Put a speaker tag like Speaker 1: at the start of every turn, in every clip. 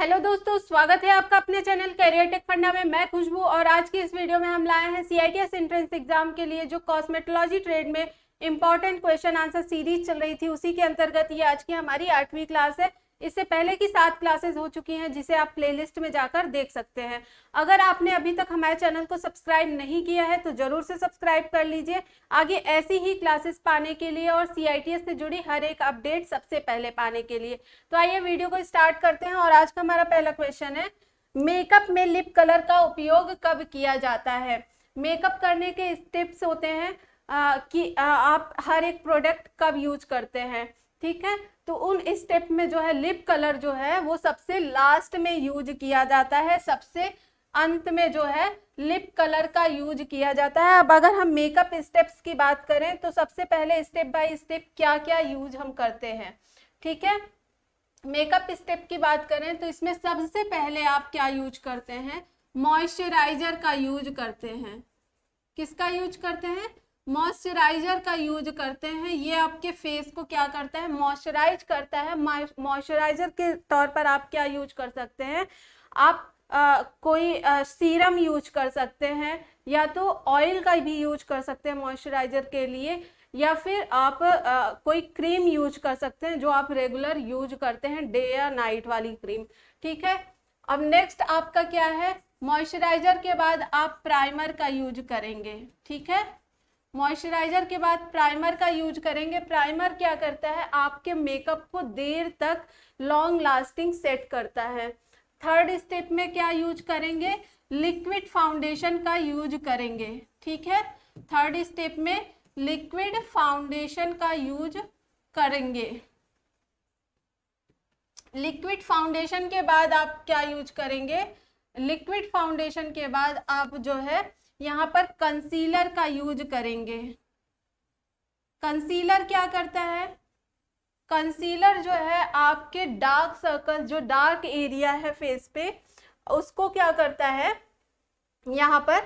Speaker 1: hello दोस्तों स्वागत है आपका अपने चैनल कैरियर टेक फंडा में मैं खुशबू और आज की इस वीडियो में हम लाए हैं सीआईटीएस एंट्रेंस एग्जाम के लिए जो कॉस्मेटोलॉजी ट्रेड में इंपॉर्टेंट क्वेश्चन आंसर सीरीज चल रही थी उसी के अंतर्गत ये आज की हमारी आठवीं क्लास है इससे पहले की सात क्लासेस हो चुकी हैं जिसे आप प्लेलिस्ट में जाकर देख सकते हैं अगर आपने अभी तक हमारे चैनल को सब्सक्राइब नहीं किया है तो जरूर से सब्सक्राइब कर लीजिए आगे ऐसी ही क्लासेस पाने के लिए और सी से जुड़ी हर एक अपडेट सबसे पहले पाने के लिए तो आइए वीडियो को स्टार्ट करते हैं और आज का हमारा पहला क्वेश्चन है मेकअप में लिप कलर का उपयोग कब किया जाता है मेकअप करने के स्टेप्स होते हैं आ, कि आ, आप हर एक प्रोडक्ट कब यूज करते हैं ठीक है तो उन स्टेप में जो है लिप कलर जो है वो सबसे लास्ट में यूज किया जाता है सबसे अंत में जो है लिप कलर का यूज किया जाता है अब अगर हम मेकअप स्टेप्स की बात करें तो सबसे पहले स्टेप बाय स्टेप क्या क्या यूज हम करते हैं ठीक है मेकअप स्टेप की बात करें तो इसमें सबसे पहले आप क्या यूज करते हैं मॉइस्चराइजर का यूज करते हैं किसका यूज करते हैं मॉइस्चराइजर का यूज करते हैं ये आपके फेस को क्या करता है मॉइस्चराइज करता है मॉइस्चराइजर के तौर पर आप क्या यूज कर सकते हैं आप आ, कोई आ, सीरम यूज कर सकते हैं या तो ऑयल का भी यूज कर सकते हैं मॉइस्चराइजर के लिए या फिर आप आ, कोई क्रीम यूज कर सकते हैं जो आप रेगुलर यूज करते हैं डे या नाइट वाली क्रीम ठीक है अब नेक्स्ट आपका क्या है मॉइस्चराइजर के बाद आप प्राइमर का यूज करेंगे ठीक है मॉइस्चराइजर के बाद प्राइमर का यूज करेंगे प्राइमर क्या करता है आपके मेकअप को देर तक लॉन्ग लास्टिंग सेट करता है थर्ड स्टेप में क्या यूज करेंगे लिक्विड फाउंडेशन का यूज करेंगे ठीक है थर्ड स्टेप में लिक्विड फाउंडेशन का यूज करेंगे लिक्विड फाउंडेशन के बाद आप क्या यूज करेंगे लिक्विड फाउंडेशन के बाद आप जो है यहाँ पर कंसीलर का यूज करेंगे कंसीलर क्या करता है कंसीलर जो है आपके डार्क सर्कल जो डार्क एरिया है फेस पे उसको क्या करता है यहाँ पर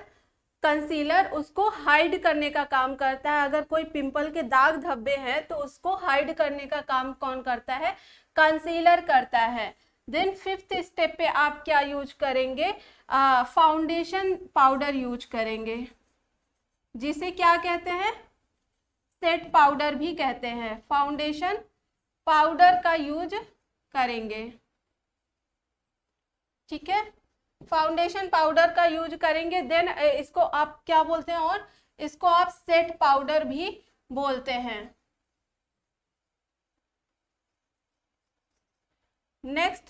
Speaker 1: कंसीलर उसको हाइड करने का काम करता है अगर कोई पिंपल के दाग धब्बे हैं तो उसको हाइड करने का काम कौन करता है कंसीलर करता है देन फिफ्थ स्टेप पे आप क्या यूज करेंगे फाउंडेशन पाउडर यूज करेंगे जिसे क्या कहते हैं सेट पाउडर भी कहते हैं फाउंडेशन पाउडर का यूज करेंगे ठीक है फाउंडेशन पाउडर का यूज करेंगे देन इसको आप क्या बोलते हैं और इसको आप सेट पाउडर भी बोलते हैं नेक्स्ट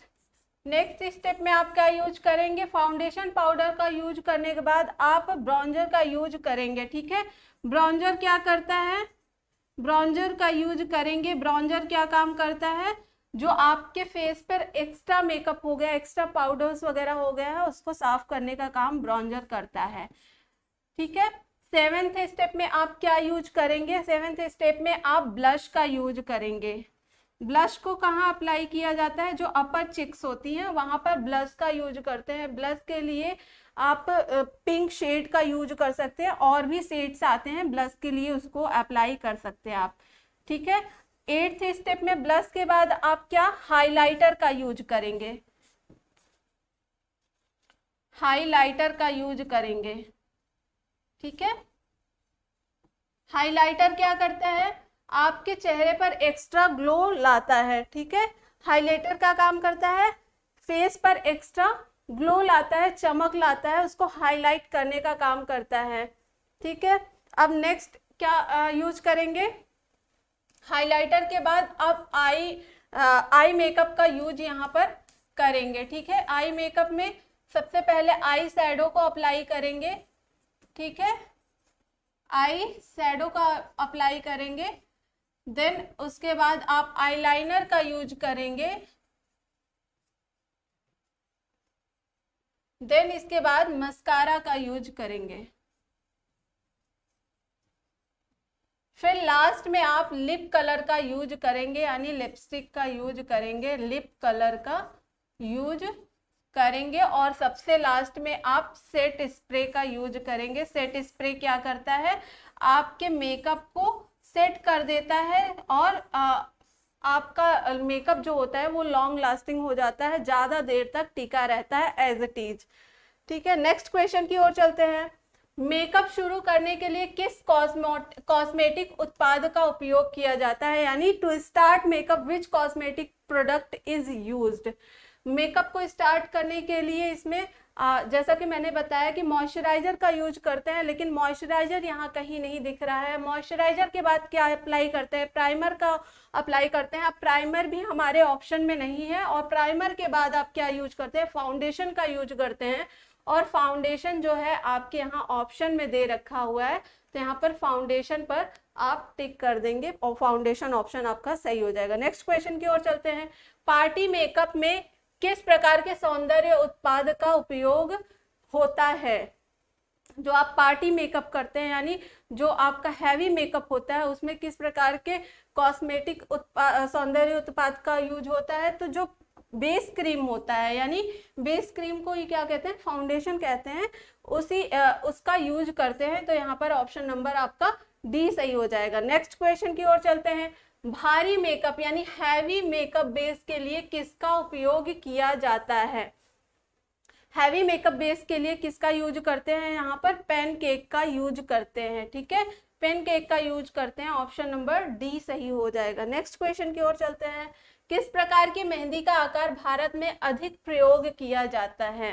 Speaker 1: नेक्स्ट स्टेप में आप क्या यूज करेंगे फाउंडेशन पाउडर का यूज करने के बाद आप ब्राउंजर का यूज करेंगे ठीक है ब्राउंजर क्या करता है ब्राउंजर का यूज करेंगे ब्राउंजर क्या काम करता है जो आपके फेस पर एक्स्ट्रा मेकअप हो गया एक्स्ट्रा पाउडर्स वगैरह हो गया है उसको साफ करने का काम ब्राउंजर करता है ठीक है सेवेंथ स्टेप में आप क्या यूज करेंगे सेवेंथ स्टेप में आप ब्लश का यूज करेंगे ब्लश को कहाँ अप्लाई किया जाता है जो अपर चिक्स होती हैं वहाँ पर ब्लश का यूज करते हैं ब्लश के लिए आप पिंक शेड का यूज कर सकते हैं और भी शेड्स आते हैं ब्लश के लिए उसको अप्लाई कर सकते हैं आप ठीक है एट्थ स्टेप में ब्लश के बाद आप क्या हाइलाइटर का यूज करेंगे हाइलाइटर का यूज करेंगे ठीक है हाइलाइटर क्या करता है आपके चेहरे पर एक्स्ट्रा ग्लो लाता है ठीक है हाइलाइटर का काम करता है फेस पर एक्स्ट्रा ग्लो लाता है चमक लाता है उसको हाईलाइट करने का काम करता है ठीक है अब नेक्स्ट क्या आ, यूज करेंगे हाइलाइटर के बाद अब आई आ, आई मेकअप का यूज यहाँ पर करेंगे ठीक है आई मेकअप में सबसे पहले आई सैडो को अप्लाई करेंगे ठीक है आई सैडो का अप्लाई करेंगे देन उसके बाद आप आईलाइनर का यूज करेंगे देन इसके बाद मस्कारा का यूज करेंगे फिर लास्ट में आप लिप कलर का यूज करेंगे यानी लिपस्टिक का यूज करेंगे लिप कलर का यूज करेंगे और सबसे लास्ट में आप सेट स्प्रे का यूज करेंगे सेट स्प्रे क्या करता है आपके मेकअप को सेट कर देता है और आ, आपका मेकअप जो होता है वो लॉन्ग लास्टिंग हो जाता है ज़्यादा देर तक टिका रहता है एज इट इज ठीक है नेक्स्ट क्वेश्चन की ओर चलते हैं मेकअप शुरू करने के लिए किस कॉस्मेटिक उत्पाद का उपयोग किया जाता है यानी to start makeup which cosmetic product is use makeup को स्टार्ट करने के लिए इसमें आ, जैसा कि मैंने बताया कि मॉइस्चराइज़र का यूज करते हैं लेकिन मॉइस्चराइज़र यहाँ कहीं नहीं दिख रहा है मॉइस्चराइज़र के बाद क्या अप्लाई करते हैं प्राइमर का अप्लाई करते हैं अब प्राइमर भी हमारे ऑप्शन में नहीं है और प्राइमर के बाद आप क्या यूज करते हैं फाउंडेशन का यूज करते हैं और फाउंडेशन जो है आपके यहाँ ऑप्शन में दे रखा हुआ है तो यहाँ पर फाउंडेशन पर आप टिक कर देंगे और फाउंडेशन ऑप्शन आपका सही हो जाएगा नेक्स्ट क्वेश्चन की ओर चलते हैं पार्टी मेकअप में किस प्रकार के सौंदर्य उत्पाद का उपयोग होता है जो आप पार्टी मेकअप करते हैं यानी जो आपका हैवी मेकअप होता है उसमें किस प्रकार के कॉस्मेटिक उत्पाद सौंदर्य उत्पाद का यूज होता है तो जो बेस क्रीम होता है यानी बेस क्रीम को ये क्या कहते हैं फाउंडेशन कहते हैं उसी उसका यूज करते हैं तो यहाँ पर ऑप्शन नंबर आपका डी सही हो जाएगा नेक्स्ट क्वेश्चन की ओर चलते हैं भारी मेकअप यानी हैवी मेकअप बेस के लिए किसका उपयोग किया जाता है हैवी मेकअप बेस के लिए किसका यूज करते हैं यहाँ पर पेन केक का यूज करते हैं ठीक है पेन केक का यूज करते हैं ऑप्शन नंबर डी सही हो जाएगा नेक्स्ट क्वेश्चन की ओर चलते हैं किस प्रकार की मेहंदी का आकार भारत में अधिक प्रयोग किया जाता है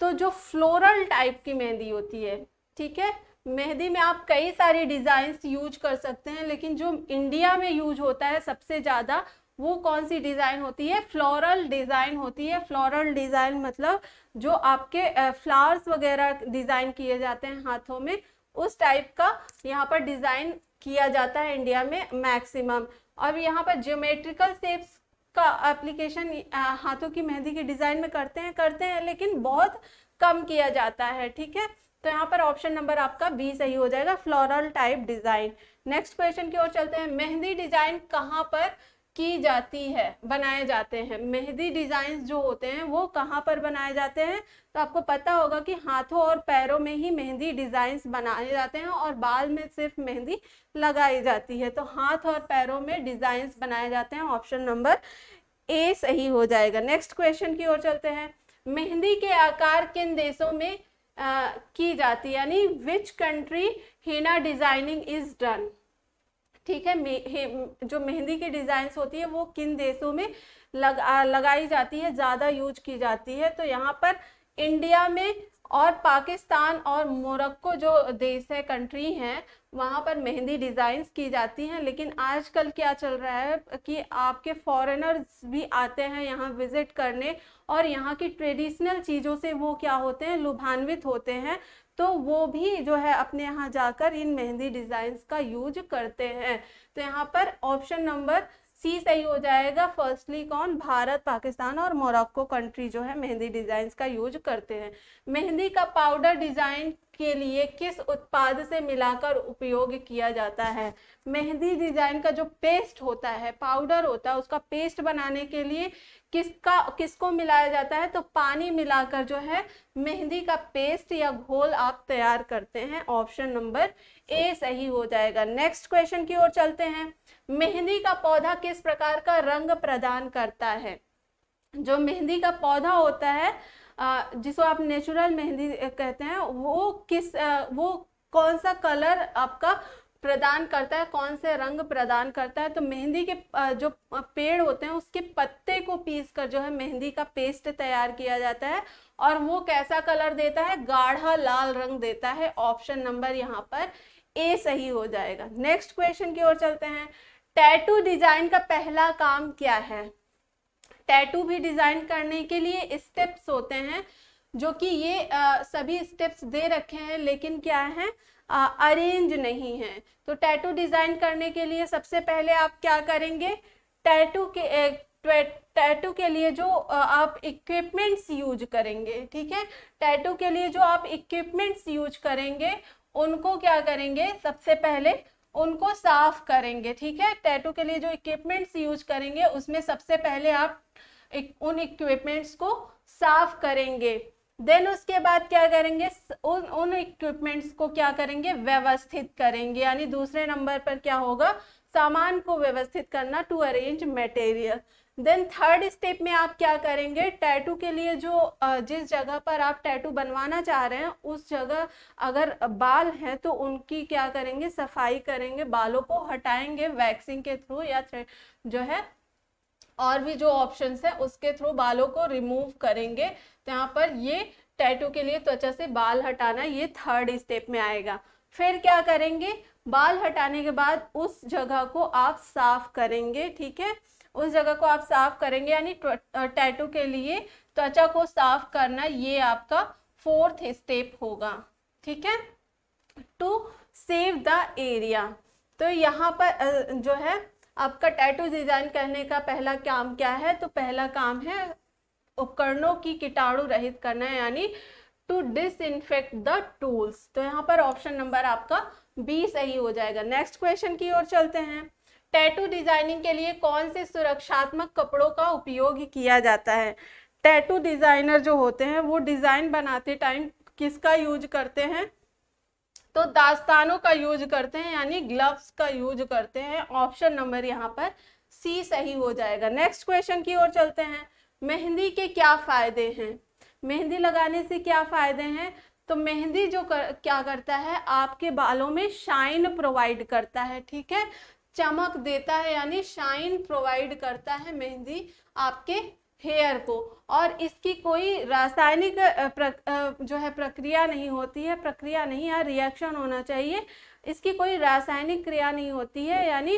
Speaker 1: तो जो फ्लोरल टाइप की मेहंदी होती है ठीक है मेहंदी में आप कई सारे डिज़ाइंस यूज कर सकते हैं लेकिन जो इंडिया में यूज होता है सबसे ज़्यादा वो कौन सी डिज़ाइन होती है फ्लोरल डिज़ाइन होती है फ्लोरल डिज़ाइन मतलब जो आपके फ्लावर्स वगैरह डिज़ाइन किए जाते हैं हाथों में उस टाइप का यहाँ पर डिज़ाइन किया जाता है इंडिया में मैक्सिमम और यहाँ पर ज्योमेट्रिकल सेप्स का एप्लीकेशन हाथों की मेहंदी के डिज़ाइन में करते हैं करते हैं लेकिन बहुत कम किया जाता है ठीक है तो यहाँ पर ऑप्शन नंबर आपका बी सही हो जाएगा floral type design next question की ओर चलते हैं मेहंदी डिजाइन कहाँ पर की जाती है बनाए जाते हैं मेहंदी डिजाइन जो होते हैं वो कहाँ पर बनाए जाते हैं तो आपको पता होगा कि हाथों और पैरों में ही मेहंदी डिजाइन बनाए जाते हैं और बाल में सिर्फ मेहंदी लगाई जाती है तो हाथ और पैरों में डिजाइन बनाए जाते हैं ऑप्शन नंबर ए सही हो जाएगा नेक्स्ट क्वेश्चन की ओर चलते हैं मेहंदी के आकार किन देशों में की जाती है यानी which country henna designing is done ठीक है जो मेहंदी की डिज़ाइंस होती है वो किन देशों में लग, लगाई जाती है ज़्यादा यूज की जाती है तो यहाँ पर इंडिया में और पाकिस्तान और मोरक्को जो देश है कंट्री हैं वहाँ पर मेहंदी डिज़ाइंस की जाती हैं लेकिन आजकल क्या चल रहा है कि आपके फॉरेनर्स भी आते हैं यहाँ विज़िट करने और यहाँ की ट्रेडिशनल चीज़ों से वो क्या होते हैं लुभान्वित होते हैं तो वो भी जो है अपने यहाँ जाकर इन मेहंदी डिज़ाइंस का यूज करते हैं तो यहाँ पर ऑप्शन नंबर सी सही हो जाएगा फर्स्टली कौन भारत पाकिस्तान और मोरक्को कंट्री जो है मेहंदी डिजाइन का यूज करते हैं मेहंदी का पाउडर डिजाइन के लिए किस उत्पाद से मिलाकर उपयोग किया जाता है मेहंदी डिजाइन का जो पेस्ट होता है पाउडर होता है उसका पेस्ट बनाने के लिए किसका किसको मिलाया जाता है तो पानी मिलाकर जो है मेहंदी का पेस्ट या घोल आप तैयार करते हैं ऑप्शन नंबर ए सही हो जाएगा नेक्स्ट क्वेश्चन की ओर चलते हैं मेहंदी का पौधा किस प्रकार का रंग प्रदान करता है जो मेहंदी का पौधा होता है जिसको आप नेचुरल मेहंदी कहते हैं वो किस वो कौन सा कलर आपका प्रदान करता है कौन से रंग प्रदान करता है तो मेहंदी के जो पेड़ होते हैं उसके पत्ते को पीस कर जो है मेहंदी का पेस्ट तैयार किया जाता है और वो कैसा कलर देता है गाढ़ा लाल रंग देता है ऑप्शन नंबर यहाँ पर ए सही हो जाएगा नेक्स्ट क्वेश्चन की ओर चलते हैं टैटू डिज़ाइन का पहला काम क्या है टैटू भी डिज़ाइन करने के लिए स्टेप्स होते हैं जो कि ये आ, सभी स्टेप्स दे रखे हैं लेकिन क्या है अरेंज नहीं है तो टैटू डिज़ाइन करने के लिए सबसे पहले आप क्या करेंगे टैटू के टैटू के लिए जो आप इक्विपमेंट्स यूज करेंगे ठीक है टैटू के लिए जो आप इक्विपमेंट्स यूज करेंगे उनको क्या करेंगे सबसे पहले उनको साफ करेंगे ठीक है टैटू के लिए जो इक्विपमेंट्स यूज करेंगे उसमें सबसे पहले आप उन इक्विपमेंट्स को साफ करेंगे देन उसके बाद क्या करेंगे उन उन इक्विपमेंट्स को क्या करेंगे व्यवस्थित करेंगे यानी दूसरे नंबर पर क्या होगा सामान को व्यवस्थित करना to arrange material then third step में आप क्या करेंगे टैटू के लिए जो जिस जगह पर आप टैटू बनवाना चाह रहे हैं उस जगह अगर बाल हैं तो उनकी क्या करेंगे सफाई करेंगे बालों को हटाएंगे वैक्सिंग के थ्रू या जो है और भी जो ऑप्शंस है उसके थ्रू बालों को रिमूव करेंगे यहाँ पर ये टैटू के लिए त्वचा से बाल हटाना ये थर्ड स्टेप में आएगा फिर क्या करेंगे बाल हटाने के बाद उस जगह को आप साफ करेंगे ठीक है उस जगह को आप साफ करेंगे यानी टैटू के लिए त्वचा को साफ करना ये आपका फोर्थ स्टेप होगा ठीक है टू सेव द एरिया तो यहाँ पर जो है आपका टैटू डिज़ाइन करने का पहला काम क्या है तो पहला काम है उपकरणों की कीटाणु रहित करना है यानी to disinfect the tools तो यहाँ पर ऑप्शन नंबर आपका बी सही हो जाएगा नेक्स्ट क्वेश्चन की ओर चलते हैं टैटू डिजाइनिंग के लिए कौन से सुरक्षात्मक कपड़ों का उपयोग किया जाता है टैटू डिजाइनर जो होते हैं वो डिजाइन बनाते टाइम किसका यूज करते हैं तो दास्तानों का यूज करते हैं यानी ग्लव्स का यूज करते हैं ऑप्शन नंबर यहाँ पर सी सही हो जाएगा नेक्स्ट क्वेश्चन की ओर चलते हैं मेहंदी के क्या फ़ायदे हैं मेहंदी लगाने से क्या फ़ायदे हैं तो मेहंदी जो कर, क्या करता है आपके बालों में शाइन प्रोवाइड करता है ठीक है चमक देता है यानी शाइन प्रोवाइड करता है मेहंदी आपके हेयर को और इसकी कोई रासायनिक जो है प्रक्रिया नहीं होती है प्रक्रिया नहीं है रिएक्शन होना चाहिए इसकी कोई रासायनिक क्रिया नहीं होती है यानी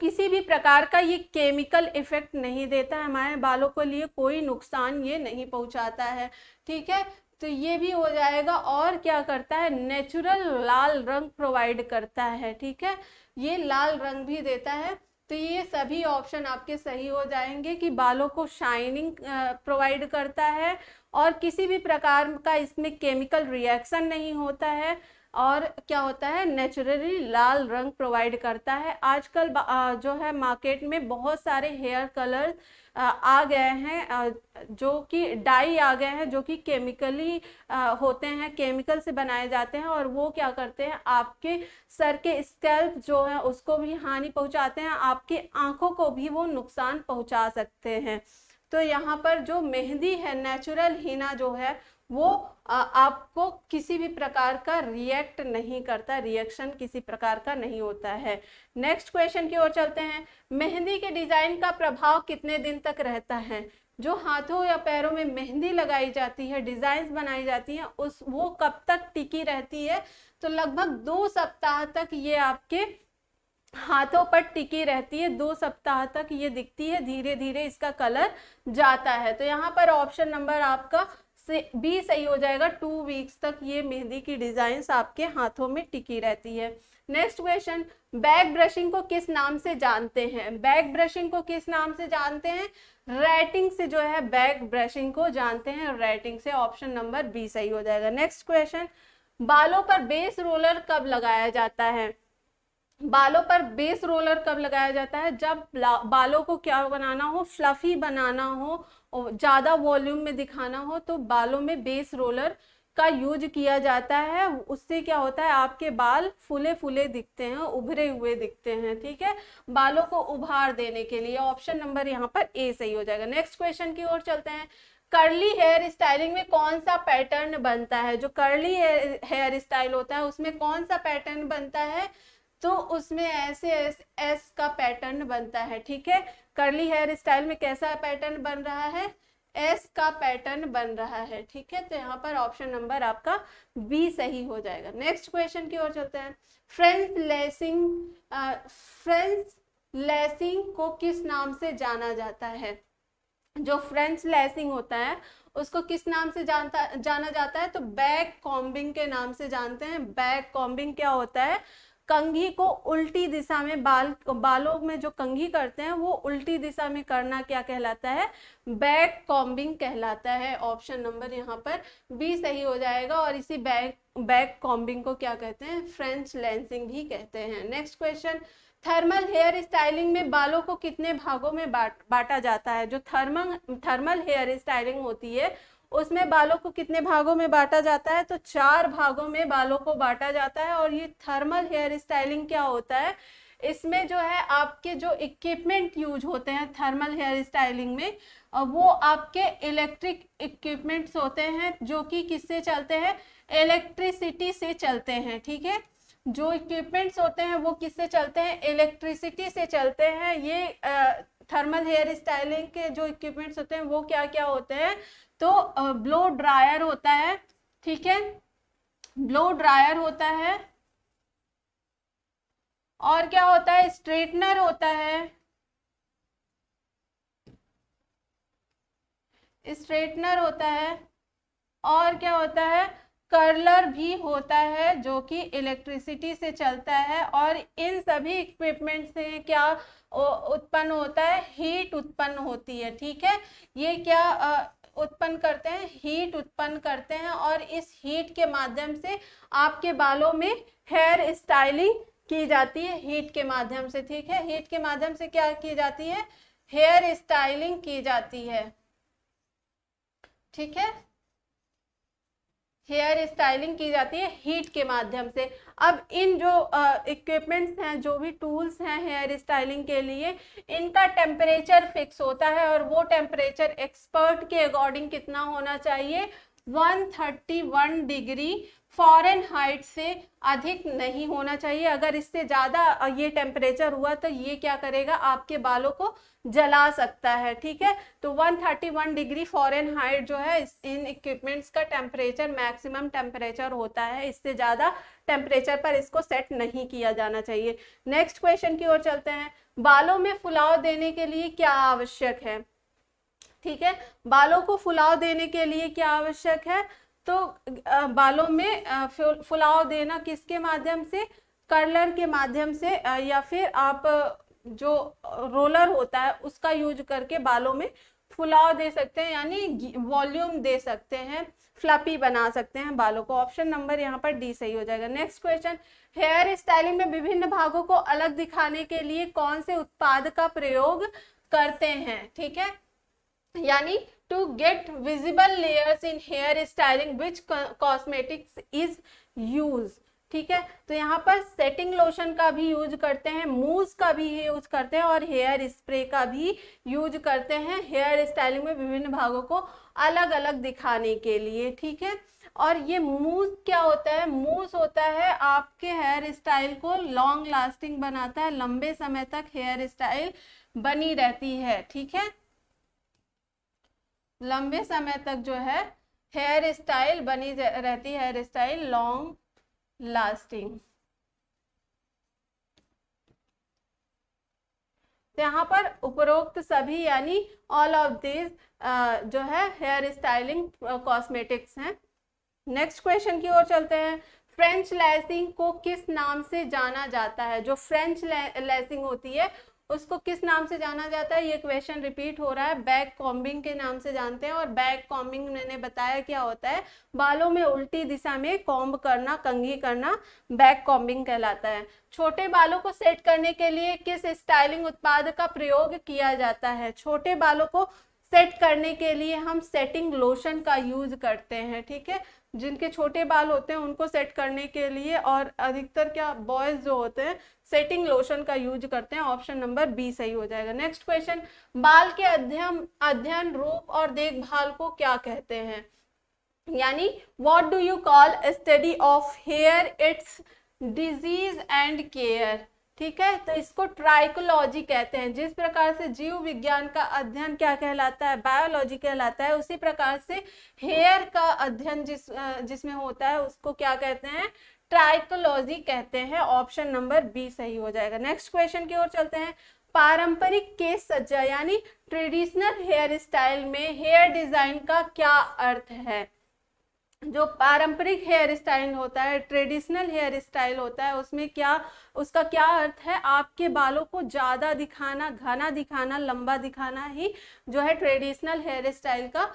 Speaker 1: किसी भी प्रकार का ये केमिकल इफेक्ट नहीं देता है हमारे बालों को लिए कोई नुकसान ये नहीं पहुंचाता है ठीक है तो ये भी हो जाएगा और क्या करता है नेचुरल लाल रंग प्रोवाइड करता है ठीक है ये लाल रंग भी देता है तो ये सभी ऑप्शन आपके सही हो जाएंगे कि बालों को शाइनिंग प्रोवाइड करता है और किसी भी प्रकार का इसमें केमिकल रिएक्शन नहीं होता है और क्या होता है नेचुरली लाल रंग प्रोवाइड करता है आजकल जो है मार्केट में बहुत सारे हेयर कलर आ गए हैं जो कि डाई आ गए हैं जो कि केमिकली होते हैं केमिकल से बनाए जाते हैं और वो क्या करते हैं आपके सर के स्कैल्प जो है उसको भी हानि पहुंचाते हैं आपकी आंखों को भी वो नुकसान पहुंचा सकते हैं तो यहाँ पर जो मेहंदी है नेचुरल हीना जो है वो आपको किसी भी प्रकार का रिएक्ट नहीं करता रिएक्शन किसी प्रकार का नहीं होता है नेक्स्ट क्वेश्चन की ओर चलते हैं मेहंदी के डिज़ाइन का प्रभाव कितने दिन तक रहता है जो हाथों या पैरों में मेहंदी लगाई जाती है डिजाइन बनाई जाती हैं उस वो कब तक टिकी रहती है तो लगभग दो सप्ताह तक ये आपके हाथों पर टिकी रहती है दो सप्ताह तक ये दिखती है धीरे धीरे इसका कलर जाता है तो यहाँ पर ऑप्शन नंबर आपका से बी सही हो जाएगा टू वीक्स तक ये मेहंदी की डिजाइन आपके हाथों में टिकी रहती है नेक्स्ट क्वेश्चन बैक ब्रशिंग को किस नाम से जानते हैं बैक ब्रशिंग को किस नाम से जानते हैं राइटिंग से जो है बैक ब्रशिंग को जानते हैं राइटिंग से ऑप्शन नंबर बी सही हो जाएगा नेक्स्ट क्वेश्चन बालों पर बेस रोलर कब लगाया जाता है बालों पर बेस रोलर कब लगाया जाता है जब बालों को क्या बनाना हो फ्लफी बनाना हो ज़्यादा वॉल्यूम में दिखाना हो तो बालों में बेस रोलर का यूज किया जाता है उससे क्या होता है आपके बाल फूले फूले दिखते हैं उभरे हुए दिखते हैं ठीक है बालों को उभार देने के लिए ऑप्शन नंबर यहाँ पर ए सही हो जाएगा नेक्स्ट क्वेश्चन की ओर चलते हैं कर्ली हेयर स्टाइलिंग में कौन सा पैटर्न बनता है जो कर्ली हेयर स्टाइल होता है उसमें कौन सा पैटर्न बनता है तो उसमें ऐसे एस, एस का पैटर्न बनता है ठीक है कर्ली हेयर स्टाइल में कैसा पैटर्न बन रहा है एस का पैटर्न बन रहा है ठीक है तो यहाँ पर ऑप्शन नंबर आपका बी सही हो जाएगा नेक्स्ट क्वेश्चन की ओर चलते हैं फ्रेंच लेसिंग फ्रेंच लेसिंग को किस नाम से जाना जाता है जो फ्रेंच लेसिंग होता है उसको किस नाम से जानता जाना जाता है तो बैक कॉम्बिंग के नाम से जानते हैं बैक कॉम्बिंग क्या होता है कंघी को उल्टी दिशा में बाल बालों में जो कंघी करते हैं वो उल्टी दिशा में करना क्या कहलाता है बैक कॉम्बिंग कहलाता है ऑप्शन नंबर यहाँ पर बी सही हो जाएगा और इसी बैक बैक कॉम्बिंग को क्या कहते हैं फ्रेंच लेंसिंग भी कहते हैं next question thermal hair styling में बालों को कितने भागों में बाट, बांटा जाता है जो थर्मल थर्मल हेयर स्टाइलिंग होती है उसमें बालों को कितने भागों में बांटा जाता है तो चार भागों में बालों को बांटा जाता है और ये थर्मल हेयर स्टाइलिंग क्या होता है इसमें जो है आपके जो इक्विपमेंट यूज होते हैं थर्मल हेयर स्टाइलिंग में वो आपके इलेक्ट्रिक इक्विपमेंट्स होते हैं जो कि किससे चलते हैं इलेक्ट्रिसिटी से चलते हैं ठीक है जो इक्विपमेंट्स होते हैं वो किससे चलते हैं इलेक्ट्रिसिटी से चलते हैं ये आ, थर्मल हेयर स्टाइलिंग के जो इक्विपमेंट्स होते हैं वो क्या क्या होते हैं तो ब्लो ड्रायर होता है ठीक है ब्लो ड्रायर होता है और क्या होता है स्ट्रेटनर होता है स्ट्रेटनर होता है और क्या होता है कर्लर भी होता है जो कि इलेक्ट्रिसिटी से चलता है और इन सभी इक्विपमेंट से क्या उत्पन्न होता है हीट उत्पन्न होती है ठीक है ये क्या उत्पन्न करते हैं हीट उत्पन्न करते हैं और इस हीट के माध्यम से आपके बालों में हेयर स्टाइलिंग की जाती है हीट के माध्यम से ठीक है हीट के माध्यम से क्या की जाती है हेयर स्टाइलिंग की जाती है ठीक है हेयर स्टाइलिंग की जाती है हीट के माध्यम से अब इन जो इक्विपमेंट्स हैं जो भी टूल्स हैं हेयर स्टाइलिंग के लिए इनका टेम्परेचर फिक्स होता है और वो टेम्परेचर एक्सपर्ट के अकॉर्डिंग कितना होना चाहिए 131 डिग्री फॉरेन हाइट से अधिक नहीं होना चाहिए अगर इससे ज़्यादा ये टेम्परेचर हुआ तो ये क्या करेगा आपके बालों को जला सकता है ठीक है तो 131 डिग्री फॉरेन हाइट जो है इन इक्विपमेंट्स का टेम्परेचर मैक्सिमम टेम्परेचर होता है इससे ज़्यादा टेम्परेचर पर इसको सेट नहीं किया जाना चाहिए नेक्स्ट क्वेश्चन की ओर चलते हैं बालों में फुलाव देने के लिए क्या आवश्यक है ठीक है बालों को फुलाव देने के लिए क्या आवश्यक है तो बालों में फुलाव देना किसके माध्यम से कर्लर के माध्यम से या फिर आप जो रोलर होता है उसका यूज करके बालों में फुलाव दे सकते हैं यानी वॉल्यूम दे सकते हैं फ्लपी बना सकते हैं बालों को ऑप्शन नंबर यहाँ पर डी सही हो जाएगा नेक्स्ट क्वेश्चन हेयर स्टाइलिंग में विभिन्न भागों को अलग दिखाने के लिए कौन से उत्पाद का प्रयोग करते हैं ठीक है यानी to get visible layers in hair styling which cosmetics is used ठीक है तो यहाँ पर सेटिंग लोशन का भी यूज करते हैं मूज का भी यूज करते हैं और हेयर स्प्रे का भी यूज करते हैं हेयर स्टाइलिंग में विभिन्न भागों को अलग अलग दिखाने के लिए ठीक है और ये मूज क्या होता है मूज होता है आपके हेयर स्टाइल को लॉन्ग लास्टिंग बनाता है लंबे समय तक हेयर स्टाइल बनी रहती है ठीक है लंबे समय तक जो है हेयर स्टाइल बनी रहती है हेयर स्टाइल लॉन्ग लास्टिंग यहाँ पर उपरोक्त सभी यानी ऑल ऑफ दीज जो है हेयर स्टाइलिंग कॉस्मेटिक्स हैं नेक्स्ट क्वेश्चन की ओर चलते हैं फ्रेंच लेसिंग को किस नाम से जाना जाता है जो फ्रेंच लेसिंग होती है उसको किस नाम से जाना जाता है ये क्वेश्चन रिपीट हो रहा है बैक कॉम्बिंग के नाम से जानते हैं और बैक कॉम्बिंग मैंने बताया क्या होता है बालों में उल्टी दिशा में कॉम्ब करना कंघी करना बैक कॉम्बिंग कहलाता है छोटे बालों को सेट करने के लिए किस स्टाइलिंग उत्पाद का प्रयोग किया जाता है छोटे बालों को सेट करने के लिए हम सेटिंग लोशन का यूज करते हैं ठीक है जिनके छोटे बाल होते हैं उनको सेट करने के लिए और अधिकतर क्या बॉयज़ जो होते हैं सेटिंग लोशन का यूज करते हैं ऑप्शन नंबर बी सही हो जाएगा नेक्स्ट क्वेश्चन बाल के अध्ययन अध्ययन रूप और देखभाल को क्या कहते हैं यानी what do you call study of hair its disease and care ठीक है तो इसको ट्राइकोलॉजी कहते हैं जिस प्रकार से जीव विज्ञान का अध्ययन क्या कहलाता है बायोलॉजी कहलाता है उसी प्रकार से हेयर का अध्ययन जिस जिसमें होता है उसको क्या कहते हैं ट्राइकोलॉजी कहते हैं ऑप्शन नंबर बी सही हो जाएगा नेक्स्ट क्वेश्चन की ओर चलते हैं पारंपरिक केस सज्जा यानी ट्रेडिशनल हेयर स्टाइल में हेयर डिजाइन का क्या अर्थ है जो पारंपरिक हेयर स्टाइल होता है ट्रेडिशनल हेयर स्टाइल होता है उसमें क्या उसका क्या अर्थ है आपके बालों को ज़्यादा दिखाना घना दिखाना लंबा दिखाना ही जो है ट्रेडिशनल हेयर स्टाइल का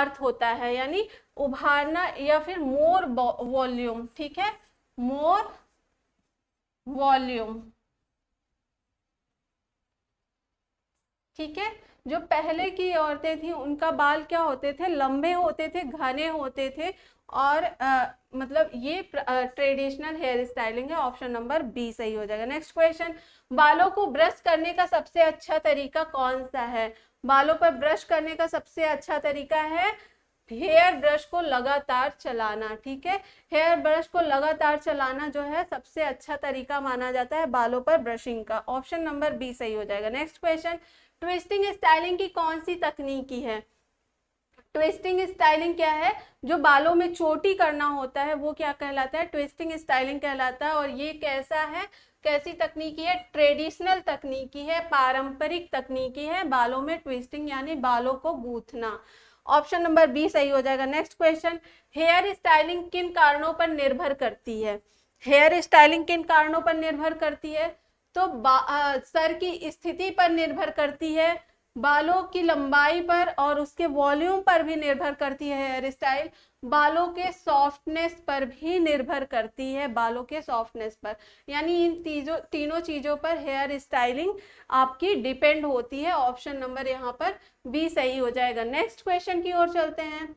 Speaker 1: अर्थ होता है यानी उभारना या फिर मोर वॉल्यूम ठीक है मोर वॉल्यूम ठीक है जो पहले की औरतें थी उनका बाल क्या होते थे लंबे होते थे घने होते थे और आ, मतलब ये ट्रेडिशनल हेयर स्टाइलिंग है ऑप्शन नंबर बी सही हो जाएगा नेक्स्ट क्वेश्चन बालों को ब्रश करने का सबसे अच्छा तरीका कौन सा है बालों पर ब्रश करने का सबसे अच्छा तरीका है हेयर ब्रश को लगातार चलाना ठीक है हेयर ब्रश को लगातार चलाना जो है सबसे अच्छा तरीका माना जाता है बालों पर ब्रशिंग का ऑप्शन नंबर बी सही हो जाएगा नेक्स्ट क्वेश्चन ट्विस्टिंग स्टाइलिंग की कौन सी तकनीकी है ट्विस्टिंग स्टाइलिंग क्या है जो बालों में चोटी करना होता है वो क्या कहलाता है ट्विस्टिंग स्टाइलिंग कहलाता है और ये कैसा है कैसी तकनीकी है ट्रेडिशनल तकनीकी है पारंपरिक तकनीकी है बालों में ट्विस्टिंग यानी बालों को गूथना ऑप्शन नंबर बी सही हो जाएगा नेक्स्ट क्वेश्चन हेयर स्टाइलिंग किन कारणों पर निर्भर करती है हेयर स्टाइलिंग किन कारणों पर निर्भर करती है तो आ, सर की स्थिति पर निर्भर करती है बालों की लंबाई पर और उसके वॉल्यूम पर भी निर्भर करती है हेयर स्टाइल बालों के सॉफ्टनेस पर भी निर्भर करती है बालों के सॉफ्टनेस पर यानी इन तीजों तीनों चीज़ों पर हेयर स्टाइलिंग आपकी डिपेंड होती है ऑप्शन नंबर यहाँ पर बी सही हो जाएगा नेक्स्ट क्वेश्चन की ओर चलते हैं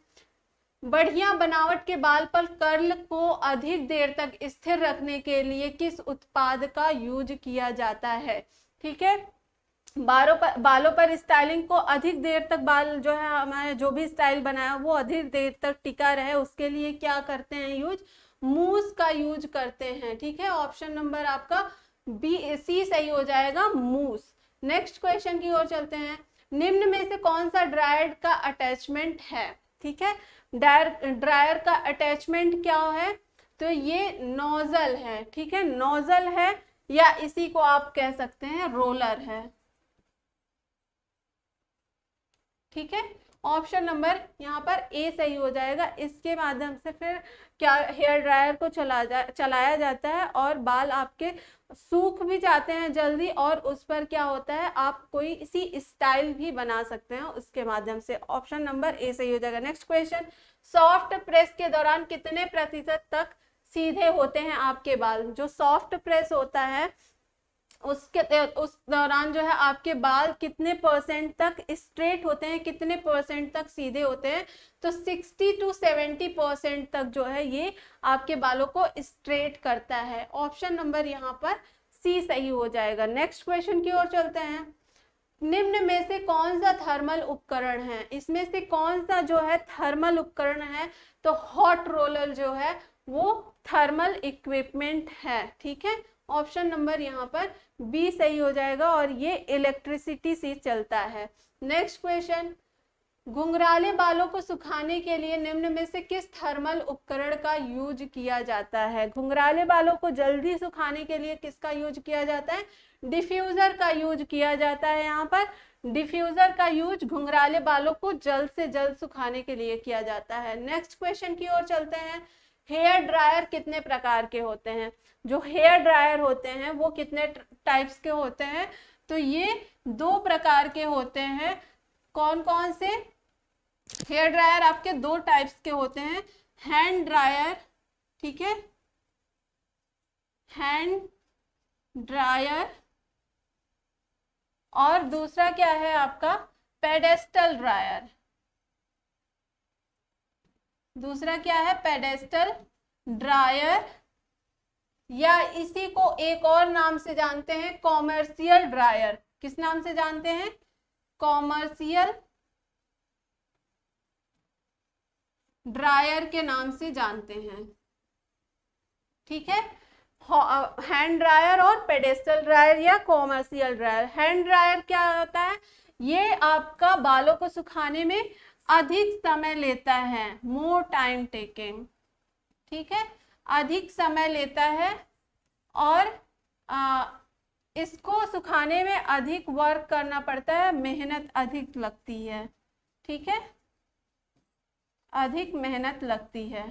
Speaker 1: बढ़िया बनावट के बाल पर कर्ल को अधिक देर तक स्थिर रखने के लिए किस उत्पाद का यूज किया जाता है ठीक है बालों पर बालों पर स्टाइलिंग को अधिक देर तक बाल जो है हमारे जो भी स्टाइल बनाया वो अधिक देर तक टिका रहे उसके लिए क्या करते हैं यूज मूस का यूज करते हैं ठीक है ऑप्शन नंबर आपका बी सी सही हो जाएगा मूस नेक्स्ट क्वेश्चन की ओर चलते हैं निम्न में से कौन सा ड्रायर का अटैचमेंट है ठीक है ड्रायर ड्रायर का अटैचमेंट क्या है तो ये नोजल है ठीक है नोजल है या इसी को आप कह सकते हैं रोलर है ठीक है ऑप्शन नंबर यहाँ पर ए सही हो जाएगा इसके माध्यम से फिर क्या हेयर ड्रायर को चला जा चलाया जाता है और बाल आपके सूख भी जाते हैं जल्दी और उस पर क्या होता है आप कोई इसी स्टाइल भी बना सकते हैं उसके माध्यम से ऑप्शन नंबर ए सही हो जाएगा नेक्स्ट क्वेश्चन सॉफ्ट प्रेस के दौरान कितने प्रतिशत तक सीधे होते हैं आपके बाल जो सॉफ्ट प्रेस होता है उसके उस दौरान जो है आपके बाल कितने परसेंट तक स्ट्रेट होते हैं कितने परसेंट तक सीधे होते हैं तो 60 टू 70 परसेंट तक जो है ये आपके बालों को स्ट्रेट करता है ऑप्शन नंबर यहाँ पर सी सही हो जाएगा नेक्स्ट क्वेश्चन की ओर चलते हैं निम्न में से कौन सा थर्मल उपकरण है इसमें से कौन सा जो है थर्मल उपकरण है तो हॉट रोलर जो है वो थर्मल इक्विपमेंट है ठीक है ऑप्शन नंबर यहाँ पर बी सही हो जाएगा और ये इलेक्ट्रिसिटी से चलता है नेक्स्ट क्वेश्चन घुंघराले बालों को सुखाने के लिए निम्न में से किस थर्मल उपकरण का यूज किया जाता है घुंघराले बालों को जल्दी सुखाने के लिए किसका यूज किया जाता है डिफ्यूजर का यूज किया जाता है यहाँ पर डिफ्यूजर का यूज घुंघराले बालों को जल्द से जल्द सुखाने के लिए किया जाता है नेक्स्ट क्वेश्चन की ओर चलते हैं हेयर ड्रायर कितने प्रकार के होते हैं जो हेयर ड्रायर होते हैं वो कितने टाइप्स के होते हैं तो ये दो प्रकार के होते हैं कौन कौन से हेयर ड्रायर आपके दो टाइप्स के होते हैं हैंड ड्रायर ठीक है हैंड ड्रायर और दूसरा क्या है आपका पेडेस्टल ड्रायर दूसरा क्या है पेडेस्टल ड्रायर या इसी को एक और नाम से जानते हैं कॉमर्शियल ड्रायर किस नाम से जानते हैं कॉमर्शियल ड्रायर के नाम से जानते हैं ठीक है हैंड ड्रायर और पेडेस्टल ड्रायर या कॉमर्शियल ड्रायर हैंड ड्रायर क्या होता है ये आपका बालों को सुखाने में अधिक समय लेता है मोर टाइम टेकिंग ठीक है अधिक समय लेता है और आ, इसको सुखाने में अधिक वर्क करना पड़ता है मेहनत अधिक लगती है ठीक है अधिक मेहनत लगती है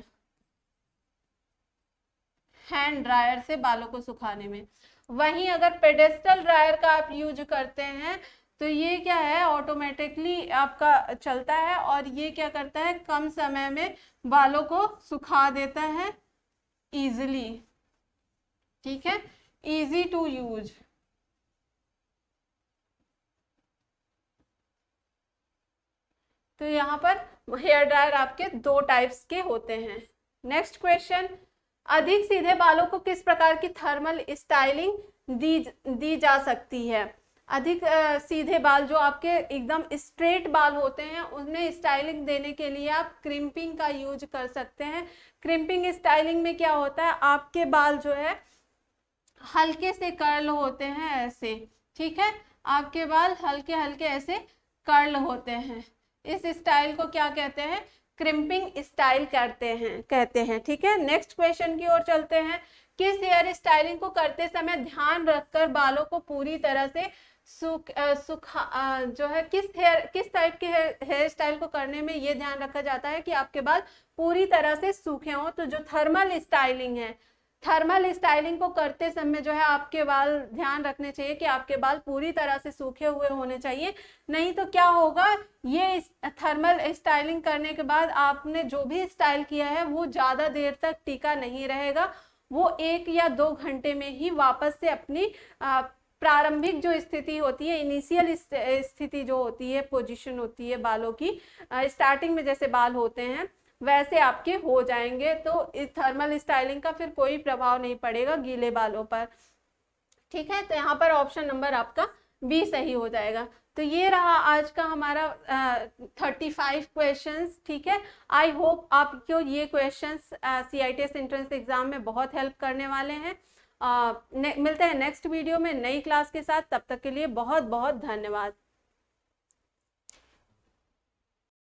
Speaker 1: हैंड ड्रायर से बालों को सुखाने में वहीं अगर पेडेस्टल ड्रायर का आप यूज करते हैं तो ये क्या है ऑटोमेटिकली आपका चलता है और ये क्या करता है कम समय में बालों को सुखा देता है ईजिली ठीक है ईजी टू यूज तो यहाँ पर हेयर ड्रायर आपके दो टाइप्स के होते हैं नेक्स्ट क्वेश्चन अधिक सीधे बालों को किस प्रकार की थर्मल स्टाइलिंग दी दी जा सकती है अधिक आ, सीधे बाल जो आपके एकदम स्ट्रेट बाल होते हैं उनमें स्टाइलिंग देने के लिए आप क्रिम्पिंग का यूज कर सकते हैं क्रिम्पिंग स्टाइलिंग में क्या होता है आपके बाल जो है हल्के से कर्ल होते हैं ऐसे ठीक है आपके बाल हल्के हल्के ऐसे कर्ल होते हैं इस स्टाइल को क्या कहते हैं क्रिम्पिंग स्टाइल करते हैं कहते हैं ठीक है नेक्स्ट क्वेश्चन की ओर चलते हैं किस हेयर स्टाइलिंग को करते समय ध्यान रखकर बालों को पूरी तरह से सुख सुख जो है किस हेयर किस टाइप के हेयर स्टाइल को करने में ये ध्यान रखा जाता है कि आपके बाल पूरी तरह से सूखे हों तो जो थर्मल स्टाइलिंग है थर्मल स्टाइलिंग को करते समय जो है आपके बाल ध्यान रखने चाहिए कि आपके बाल पूरी तरह से सूखे हुए होने चाहिए नहीं तो क्या होगा ये थर्मल स्टाइलिंग करने के बाद आपने जो भी स्टाइल किया है वो ज़्यादा देर तक टीका नहीं रहेगा वो एक या दो घंटे में ही वापस से अपनी आ, प्रारंभिक जो स्थिति होती है इनिशियल स्थिति जो होती है पोजिशन होती है बालों की स्टार्टिंग में जैसे बाल होते हैं वैसे आपके हो जाएंगे तो थर्मल स्टाइलिंग का फिर कोई प्रभाव नहीं पड़ेगा गीले बालों पर ठीक है तो यहाँ पर ऑप्शन नंबर आपका बी सही हो जाएगा तो ये रहा आज का हमारा थर्टी फाइव क्वेश्चन ठीक है आई होप आपको ये question C I T S entrance exam में बहुत हेल्प करने वाले हैं आ, मिलते हैं नेक्स्ट वीडियो में नई क्लास के साथ तब तक के लिए बहुत बहुत धन्यवाद